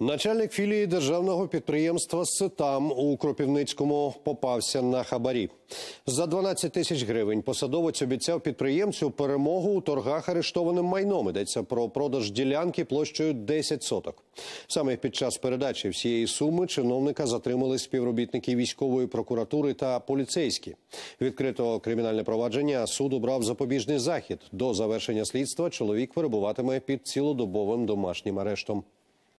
Начальник філії державного підприємства «Ситам» у Кропівницькому попався на хабарі. За 12 тисяч гривень посадовець обіцяв підприємцю перемогу у торгах арештованим майном. Йдеться про продаж ділянки площею 10 соток. Саме під час передачі всієї суми чиновника затримали співробітники військової прокуратури та поліцейські. Відкрито кримінальне провадження суд обрав запобіжний захід. До завершення слідства чоловік перебуватиме під цілодобовим домашнім арештом.